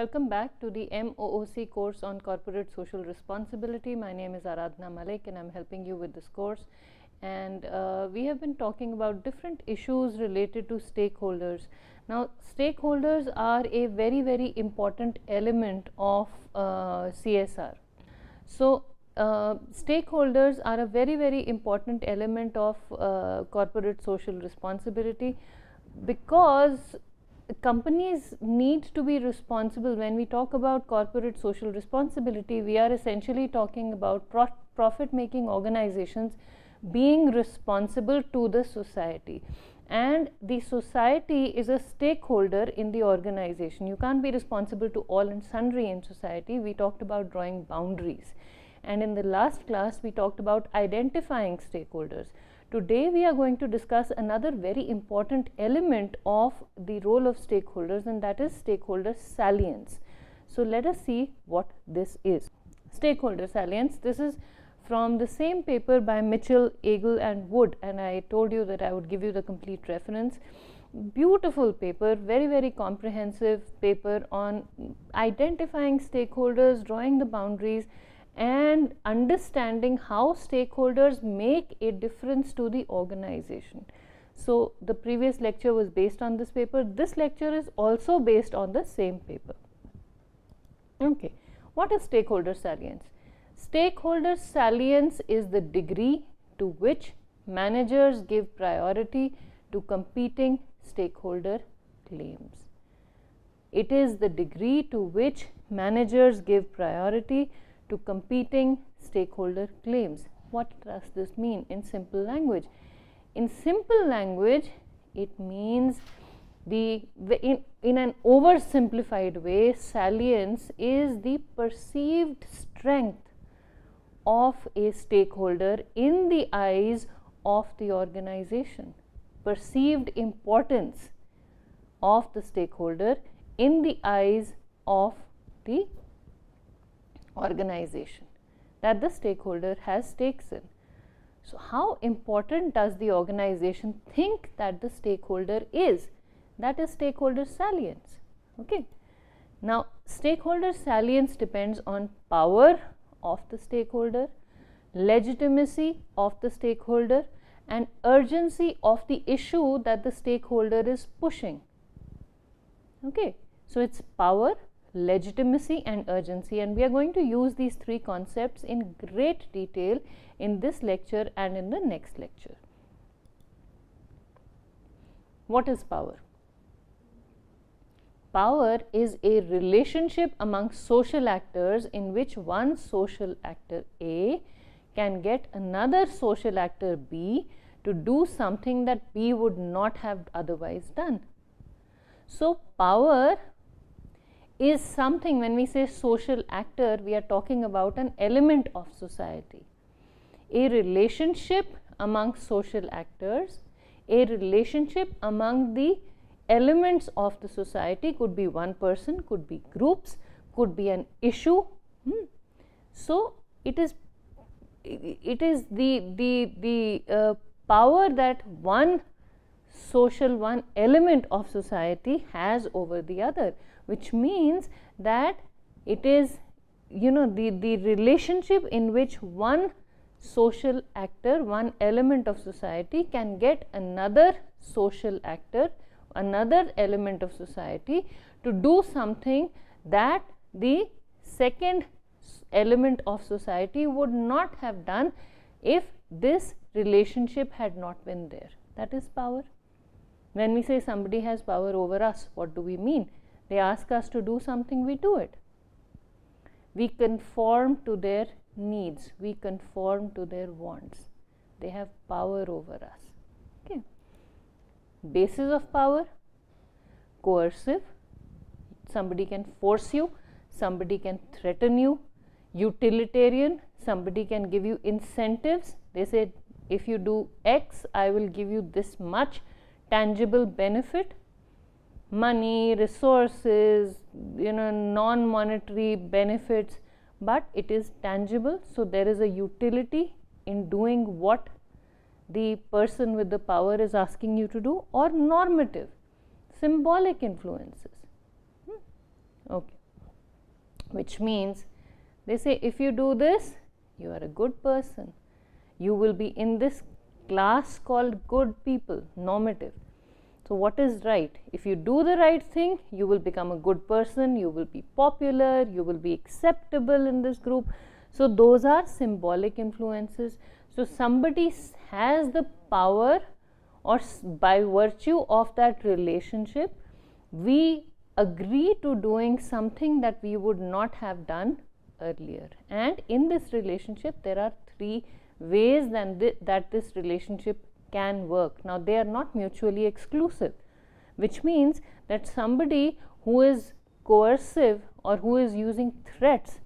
Welcome back to the MOOC course on corporate social responsibility. My name is Aradhna Malik and I'm helping you with this course. And uh, we have been talking about different issues related to stakeholders. Now, stakeholders are a very, very important element of uh, CSR. So, uh, stakeholders are a very, very important element of uh, corporate social responsibility because companies need to be responsible. When we talk about corporate social responsibility, we are essentially talking about pro profit making organizations being responsible to the society. And the society is a stakeholder in the organization. You can't be responsible to all and sundry in society. We talked about drawing boundaries. And in the last class, we talked about identifying stakeholders. Today we are going to discuss another very important element of the role of stakeholders and that is stakeholder salience. So let us see what this is. Stakeholder salience, this is from the same paper by Mitchell, Agel and Wood and I told you that I would give you the complete reference. Beautiful paper, very very comprehensive paper on identifying stakeholders, drawing the boundaries, and understanding how stakeholders make a difference to the organization. So, the previous lecture was based on this paper, this lecture is also based on the same paper. Okay. What is stakeholder salience? Stakeholder salience is the degree to which managers give priority to competing stakeholder claims. It is the degree to which managers give priority to competing stakeholder claims. What does this mean in simple language? In simple language, it means the in, in an oversimplified way, salience is the perceived strength of a stakeholder in the eyes of the organization, perceived importance of the stakeholder in the eyes of the organization that the stakeholder has stakes in. So, how important does the organization think that the stakeholder is? That is stakeholder salience. Okay. Now, stakeholder salience depends on power of the stakeholder, legitimacy of the stakeholder and urgency of the issue that the stakeholder is pushing. Okay. So, it is power, legitimacy and urgency and we are going to use these three concepts in great detail in this lecture and in the next lecture. What is power? Power is a relationship among social actors in which one social actor A can get another social actor B to do something that B would not have otherwise done. So, power is something when we say social actor, we are talking about an element of society, a relationship among social actors, a relationship among the elements of the society could be one person, could be groups, could be an issue. Hmm. So, it is it is the the the uh, power that one social one element of society has over the other which means that it is you know the, the relationship in which one social actor, one element of society can get another social actor, another element of society to do something that the second element of society would not have done if this relationship had not been there. That is power. When we say somebody has power over us, what do we mean? They ask us to do something, we do it. We conform to their needs, we conform to their wants. They have power over us. Okay. Basis of power coercive, somebody can force you, somebody can threaten you, utilitarian, somebody can give you incentives. They say, if you do X, I will give you this much tangible benefit money, resources, you know, non monetary benefits, but it is tangible. So, there is a utility in doing what the person with the power is asking you to do, or normative, symbolic influences. Hmm? Okay. Which means they say if you do this, you are a good person. You will be in this class called good people, normative so, what is right? If you do the right thing, you will become a good person, you will be popular, you will be acceptable in this group. So, those are symbolic influences. So, somebody has the power or by virtue of that relationship, we agree to doing something that we would not have done earlier. And in this relationship, there are three ways than th that this relationship can work. Now, they are not mutually exclusive, which means that somebody who is coercive or who is using threats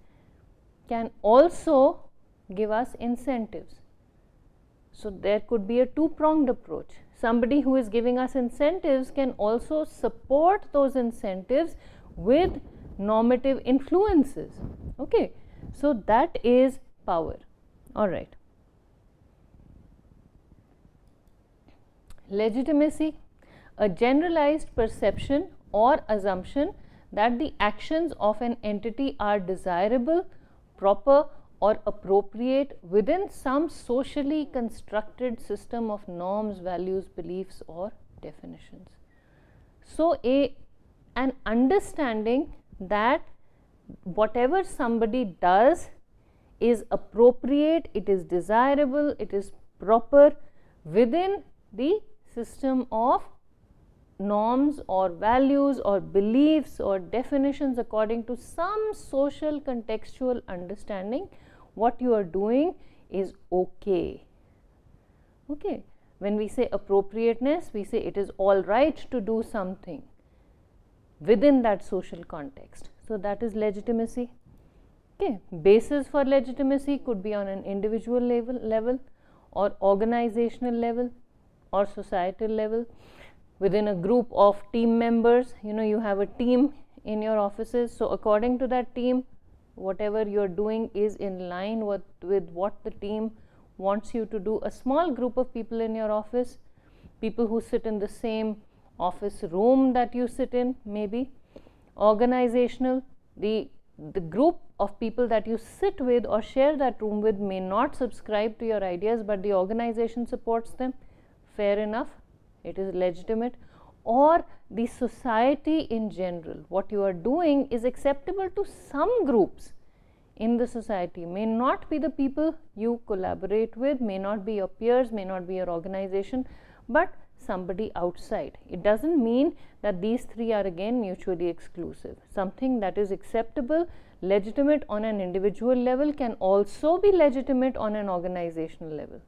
can also give us incentives. So, there could be a two pronged approach. Somebody who is giving us incentives can also support those incentives with normative influences. Okay. So, that is power. All right. legitimacy, a generalized perception or assumption that the actions of an entity are desirable, proper or appropriate within some socially constructed system of norms, values, beliefs or definitions. So, a an understanding that whatever somebody does is appropriate, it is desirable, it is proper within the system of norms or values or beliefs or definitions according to some social contextual understanding what you are doing is okay okay when we say appropriateness we say it is all right to do something within that social context so that is legitimacy okay basis for legitimacy could be on an individual level, level or organizational level or societal level within a group of team members you know you have a team in your offices so according to that team whatever you're doing is in line with, with what the team wants you to do a small group of people in your office people who sit in the same office room that you sit in maybe organizational the the group of people that you sit with or share that room with may not subscribe to your ideas but the organization supports them fair enough, it is legitimate or the society in general. What you are doing is acceptable to some groups in the society, may not be the people you collaborate with, may not be your peers, may not be your organization, but somebody outside. It does not mean that these three are again mutually exclusive. Something that is acceptable, legitimate on an individual level can also be legitimate on an organizational level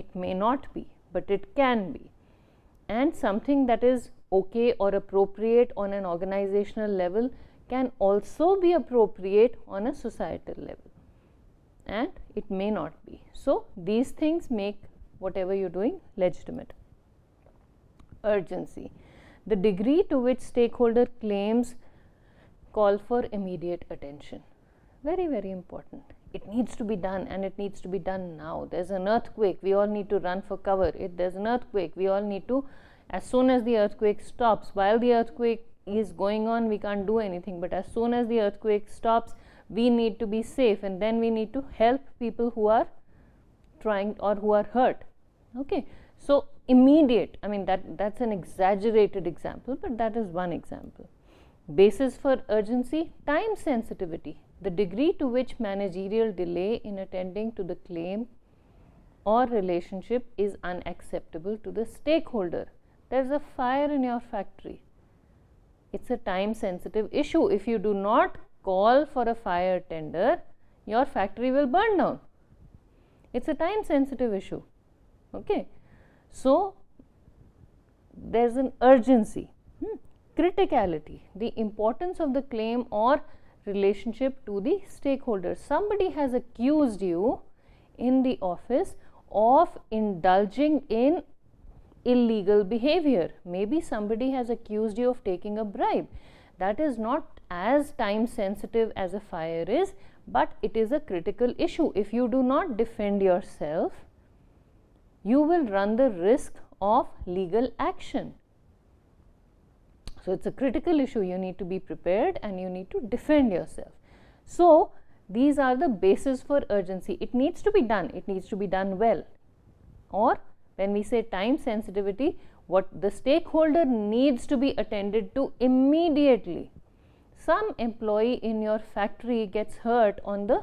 it may not be, but it can be. And something that is okay or appropriate on an organizational level can also be appropriate on a societal level and it may not be. So, these things make whatever you are doing legitimate. Urgency. The degree to which stakeholder claims call for immediate attention. Very, very important it needs to be done and it needs to be done now. There's an earthquake, we all need to run for cover. If there's an earthquake, we all need to, as soon as the earthquake stops, while the earthquake is going on, we can't do anything. But as soon as the earthquake stops, we need to be safe and then we need to help people who are trying or who are hurt. Okay, so immediate, I mean, that, that's an exaggerated example, but that is one example. Basis for urgency, time sensitivity the degree to which managerial delay in attending to the claim or relationship is unacceptable to the stakeholder. There's a fire in your factory. It's a time sensitive issue. If you do not call for a fire tender, your factory will burn down. It's a time sensitive issue. Okay. So, there's an urgency. Hmm. Criticality, the importance of the claim or relationship to the stakeholders. Somebody has accused you in the office of indulging in illegal behavior. Maybe somebody has accused you of taking a bribe. That is not as time sensitive as a fire is, but it is a critical issue. If you do not defend yourself, you will run the risk of legal action. So, it is a critical issue you need to be prepared and you need to defend yourself. So, these are the bases for urgency. It needs to be done, it needs to be done well or when we say time sensitivity what the stakeholder needs to be attended to immediately. Some employee in your factory gets hurt on the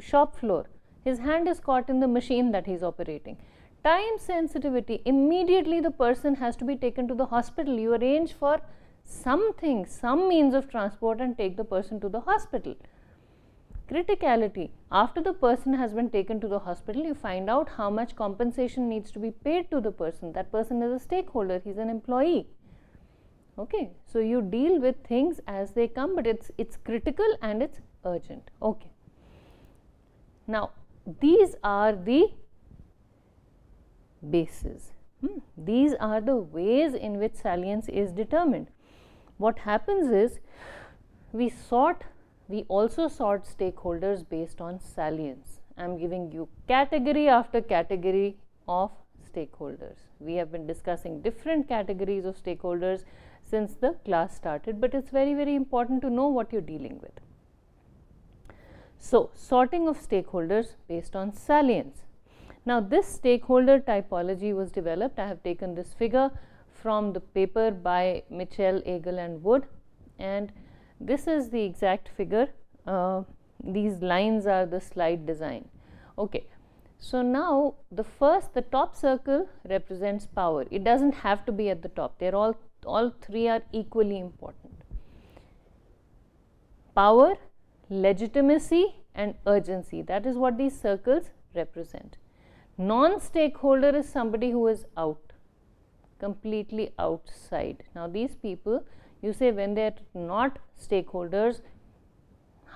shop floor, his hand is caught in the machine that he is operating time sensitivity immediately the person has to be taken to the hospital you arrange for something, some means of transport and take the person to the hospital. Criticality after the person has been taken to the hospital, you find out how much compensation needs to be paid to the person. That person is a stakeholder, he is an employee. Okay, so you deal with things as they come, but it's it's critical and it's urgent. Okay. Now, these are the bases. Hmm. These are the ways in which salience is determined what happens is we sort we also sort stakeholders based on salience. I am giving you category after category of stakeholders. We have been discussing different categories of stakeholders since the class started, but it is very, very important to know what you are dealing with. So, sorting of stakeholders based on salience. Now, this stakeholder typology was developed. I have taken this figure from the paper by Mitchell, Egel and Wood and this is the exact figure. Uh, these lines are the slide design. Okay. So, now the first the top circle represents power. It does not have to be at the top. They are all, all three are equally important. Power, legitimacy and urgency that is what these circles represent. Non-stakeholder is somebody who is out completely outside. Now, these people you say when they are not stakeholders,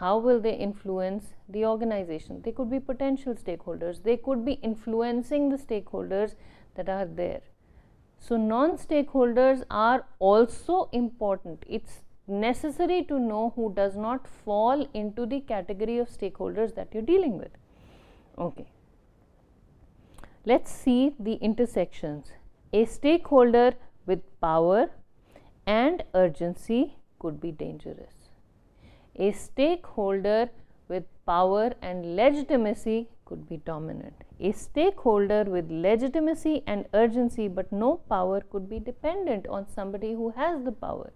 how will they influence the organization? They could be potential stakeholders, they could be influencing the stakeholders that are there. So, non stakeholders are also important. It is necessary to know who does not fall into the category of stakeholders that you are dealing with. Okay. Let us see the intersections. A stakeholder with power and urgency could be dangerous. A stakeholder with power and legitimacy could be dominant. A stakeholder with legitimacy and urgency but no power could be dependent on somebody who has the power.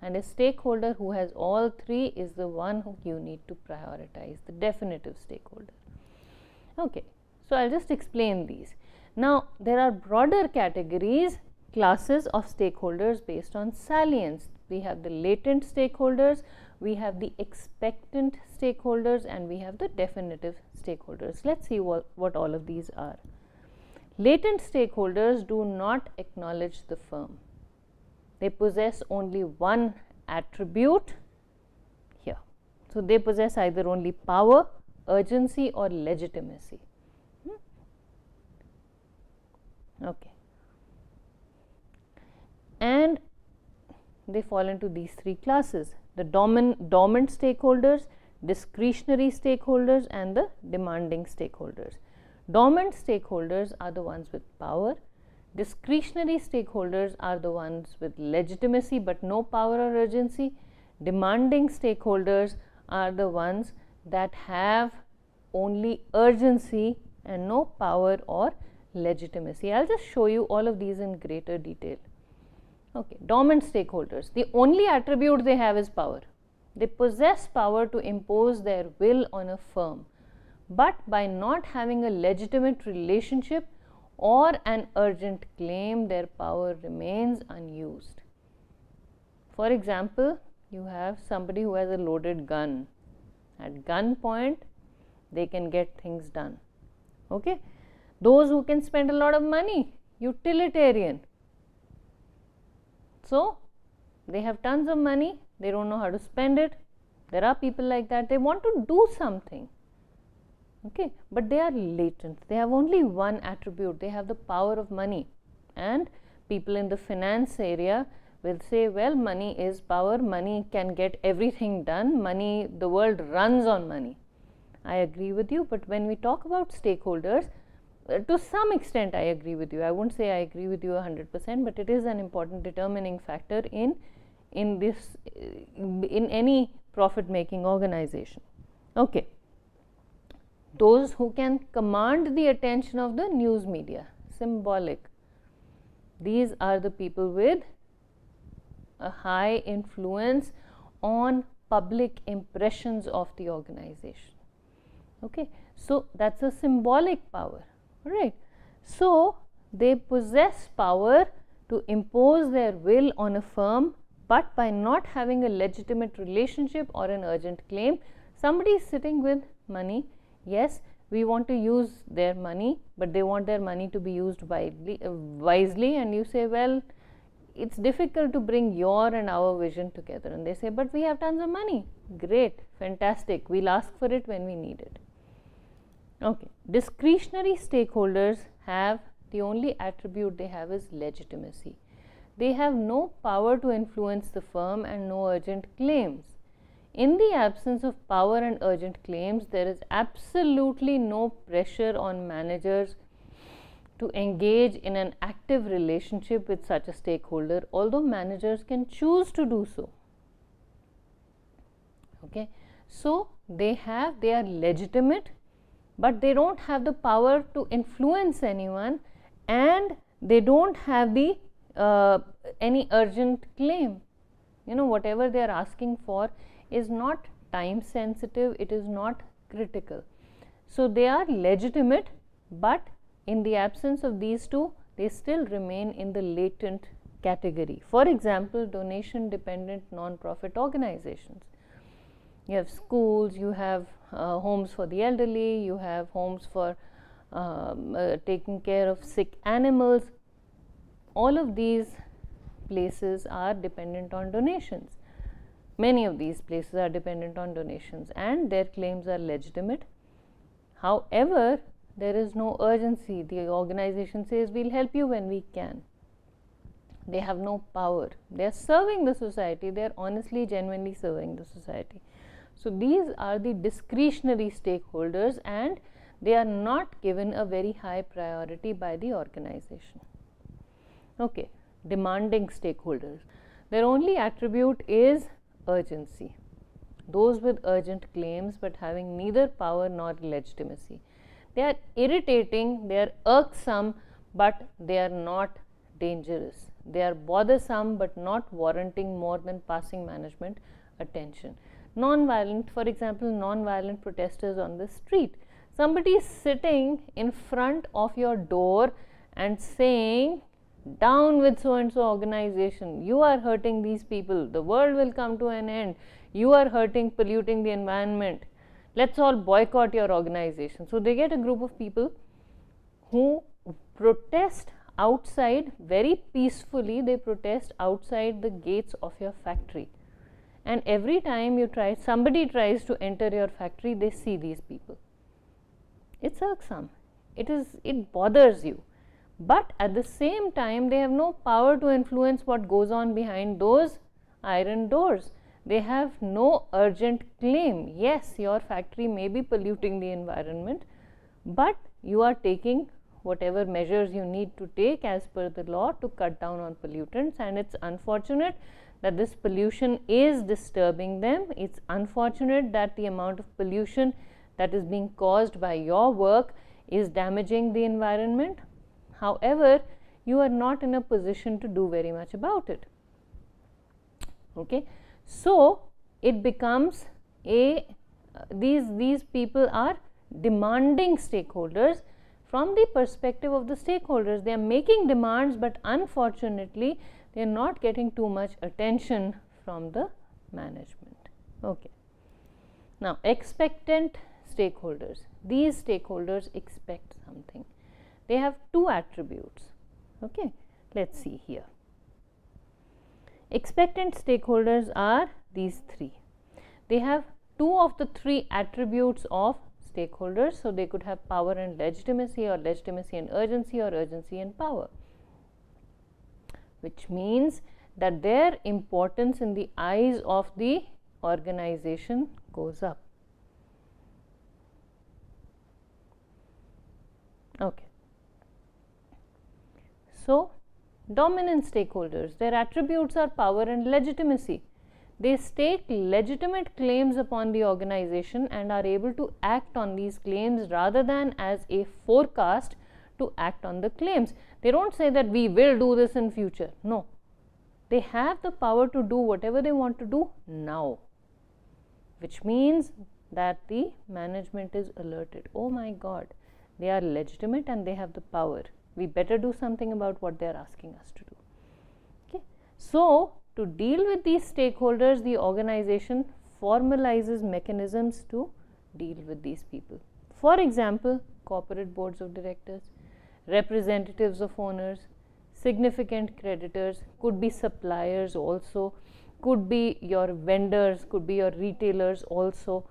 And a stakeholder who has all three is the one who you need to prioritize, the definitive stakeholder. Okay, so I will just explain these. Now, there are broader categories, classes of stakeholders based on salience. We have the latent stakeholders, we have the expectant stakeholders and we have the definitive stakeholders. Let us see what, what all of these are. Latent stakeholders do not acknowledge the firm. They possess only one attribute here. So, they possess either only power, urgency or legitimacy. Okay. And they fall into these three classes the dormant, dormant stakeholders, discretionary stakeholders and the demanding stakeholders. Dormant stakeholders are the ones with power, discretionary stakeholders are the ones with legitimacy but no power or urgency, demanding stakeholders are the ones that have only urgency and no power or legitimacy. I will just show you all of these in greater detail. Okay, dormant stakeholders, the only attribute they have is power. They possess power to impose their will on a firm, but by not having a legitimate relationship or an urgent claim, their power remains unused. For example, you have somebody who has a loaded gun. At gunpoint, they can get things done. Okay? Those who can spend a lot of money, utilitarian. So, they have tons of money, they don't know how to spend it. There are people like that, they want to do something. Okay, but they are latent. They have only one attribute. They have the power of money. And people in the finance area will say, well, money is power, money can get everything done, money, the world runs on money. I agree with you, but when we talk about stakeholders, to some extent I agree with you. I won't say I agree with you 100%, but it is an important determining factor in in this in any profit making organization. Okay. Those who can command the attention of the news media, symbolic. These are the people with a high influence on public impressions of the organization. Okay. So, that is a symbolic power right so they possess power to impose their will on a firm but by not having a legitimate relationship or an urgent claim somebody is sitting with money yes we want to use their money but they want their money to be used widely, uh, wisely and you say well it's difficult to bring your and our vision together and they say but we have tons of money great fantastic we'll ask for it when we need it okay discretionary stakeholders have the only attribute they have is legitimacy. They have no power to influence the firm and no urgent claims. In the absence of power and urgent claims, there is absolutely no pressure on managers to engage in an active relationship with such a stakeholder, although managers can choose to do so. Okay. So, they have, they are legitimate but they don't have the power to influence anyone and they don't have the uh, any urgent claim you know whatever they are asking for is not time sensitive it is not critical so they are legitimate but in the absence of these two they still remain in the latent category for example donation dependent non profit organizations you have schools you have uh, homes for the elderly, you have homes for um, uh, taking care of sick animals. All of these places are dependent on donations. Many of these places are dependent on donations and their claims are legitimate. However, there is no urgency. The organization says, We'll help you when we can. They have no power. They are serving the society. They are honestly, genuinely serving the society. So, these are the discretionary stakeholders and they are not given a very high priority by the organization. Okay, demanding stakeholders. Their only attribute is urgency. Those with urgent claims but having neither power nor legitimacy. They are irritating, they are irksome, but they are not dangerous. They are bothersome but not warranting more than passing management attention non-violent, for example, non-violent protesters on the street. Somebody is sitting in front of your door and saying, down with so and so organization, you are hurting these people, the world will come to an end, you are hurting, polluting the environment, let us all boycott your organization. So, they get a group of people who protest outside very peacefully, they protest outside the gates of your factory and every time you try somebody tries to enter your factory they see these people it's irksome it is it bothers you but at the same time they have no power to influence what goes on behind those iron doors they have no urgent claim yes your factory may be polluting the environment but you are taking whatever measures you need to take as per the law to cut down on pollutants and it's unfortunate that this pollution is disturbing them. It's unfortunate that the amount of pollution that is being caused by your work is damaging the environment. However, you are not in a position to do very much about it. Okay. So, it becomes a uh, these these people are demanding stakeholders from the perspective of the stakeholders. They are making demands, but unfortunately, they are not getting too much attention from the management. Okay. Now, expectant stakeholders. These stakeholders expect something. They have two attributes. Okay. Let us see here. Expectant stakeholders are these three. They have two of the three attributes of stakeholders so they could have power and legitimacy or legitimacy and urgency or urgency and power which means that their importance in the eyes of the organization goes up. Okay. So, dominant stakeholders, their attributes are power and legitimacy. They stake legitimate claims upon the organization and are able to act on these claims rather than as a forecast to act on the claims. They don't say that we will do this in future. No. They have the power to do whatever they want to do now, which means that the management is alerted. Oh my God, they are legitimate and they have the power. We better do something about what they are asking us to do. Okay. So, to deal with these stakeholders, the organization formalizes mechanisms to deal with these people. For example, corporate boards of directors, representatives of owners, significant creditors, could be suppliers also, could be your vendors, could be your retailers also.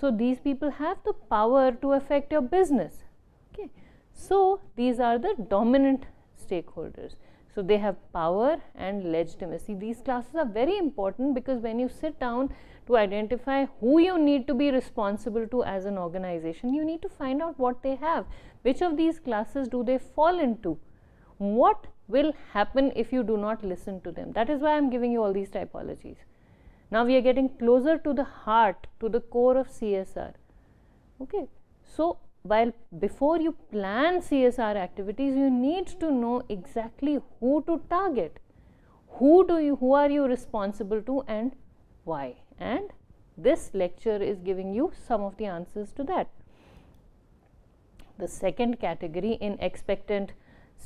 So, these people have the power to affect your business. Okay. So, these are the dominant stakeholders. So they have power and legitimacy. These classes are very important because when you sit down to identify who you need to be responsible to as an organization, you need to find out what they have. Which of these classes do they fall into? What will happen if you do not listen to them? That is why I am giving you all these typologies. Now we are getting closer to the heart, to the core of CSR. Okay. So while before you plan CSR activities, you need to know exactly who to target. Who do you, who are you responsible to and why? And this lecture is giving you some of the answers to that. The second category in expectant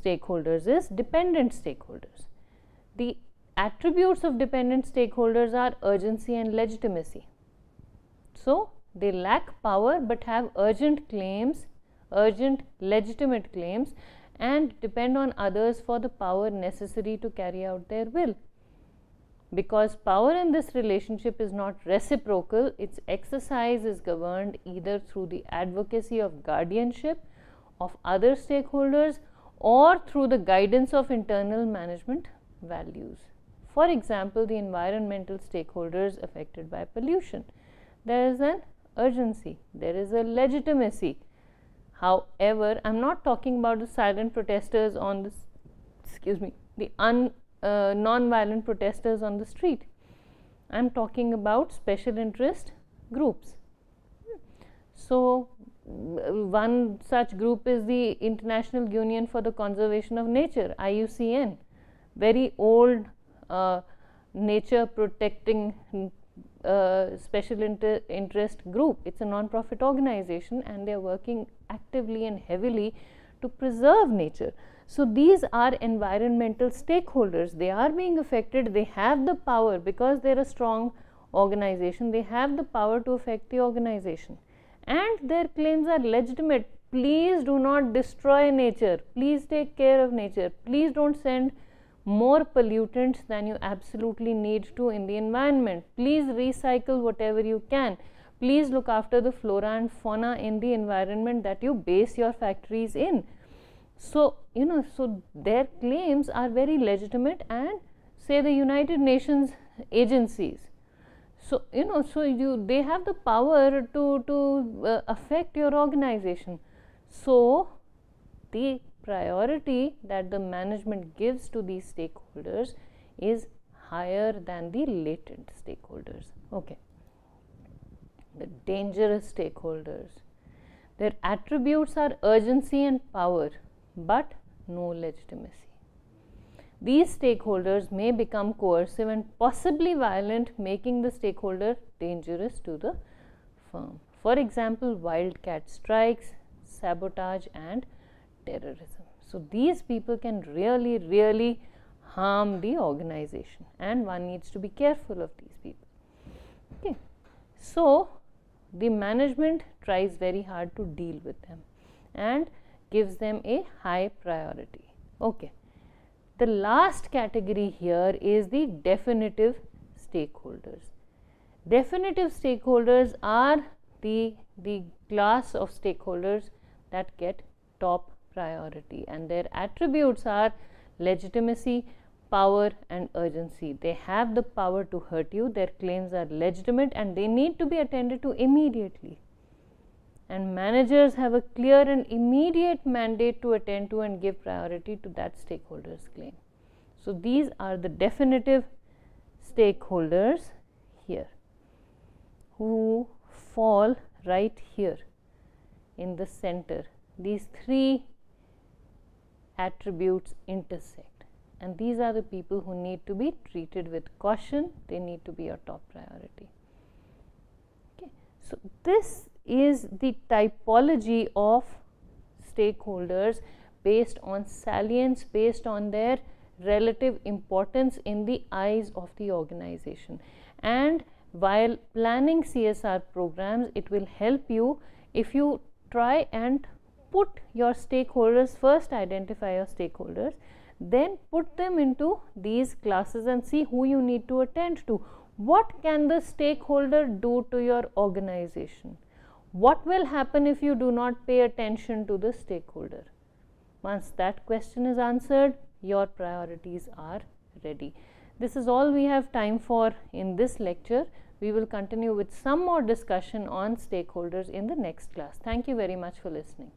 stakeholders is dependent stakeholders. The attributes of dependent stakeholders are urgency and legitimacy. So, they lack power but have urgent claims, urgent legitimate claims, and depend on others for the power necessary to carry out their will. Because power in this relationship is not reciprocal, its exercise is governed either through the advocacy of guardianship of other stakeholders or through the guidance of internal management values. For example, the environmental stakeholders affected by pollution. There is an urgency, there is a legitimacy. However, I am not talking about the silent protesters on the, excuse me, the un, uh, non-violent protesters on the street. I am talking about special interest groups. So, one such group is the International Union for the Conservation of Nature IUCN, very old uh, nature protecting uh, special inter interest group. It is a non-profit organization and they are working actively and heavily to preserve nature. So, these are environmental stakeholders. They are being affected. They have the power because they are a strong organization. They have the power to affect the organization and their claims are legitimate. Please do not destroy nature. Please take care of nature. Please do not send more pollutants than you absolutely need to in the environment. Please recycle whatever you can. Please look after the flora and fauna in the environment that you base your factories in. So, you know, so their claims are very legitimate and say the United Nations agencies. So, you know, so you they have the power to, to uh, affect your organization. So, the priority that the management gives to these stakeholders is higher than the latent stakeholders. Okay. The dangerous stakeholders. Their attributes are urgency and power, but no legitimacy. These stakeholders may become coercive and possibly violent, making the stakeholder dangerous to the firm. For example, wildcat strikes, sabotage, and terrorism. So, these people can really, really harm the organization and one needs to be careful of these people. Okay. So, the management tries very hard to deal with them and gives them a high priority. Okay. The last category here is the definitive stakeholders. Definitive stakeholders are the, the class of stakeholders that get top priority and their attributes are legitimacy, power and urgency. They have the power to hurt you, their claims are legitimate and they need to be attended to immediately. And managers have a clear and immediate mandate to attend to and give priority to that stakeholder's claim. So, these are the definitive stakeholders here who fall right here in the center. These three attributes intersect and these are the people who need to be treated with caution they need to be your top priority okay so this is the typology of stakeholders based on salience based on their relative importance in the eyes of the organization and while planning CSR programs it will help you if you try and put your stakeholders first identify your stakeholders then put them into these classes and see who you need to attend to what can the stakeholder do to your organization what will happen if you do not pay attention to the stakeholder once that question is answered your priorities are ready this is all we have time for in this lecture we will continue with some more discussion on stakeholders in the next class. Thank you very much for listening.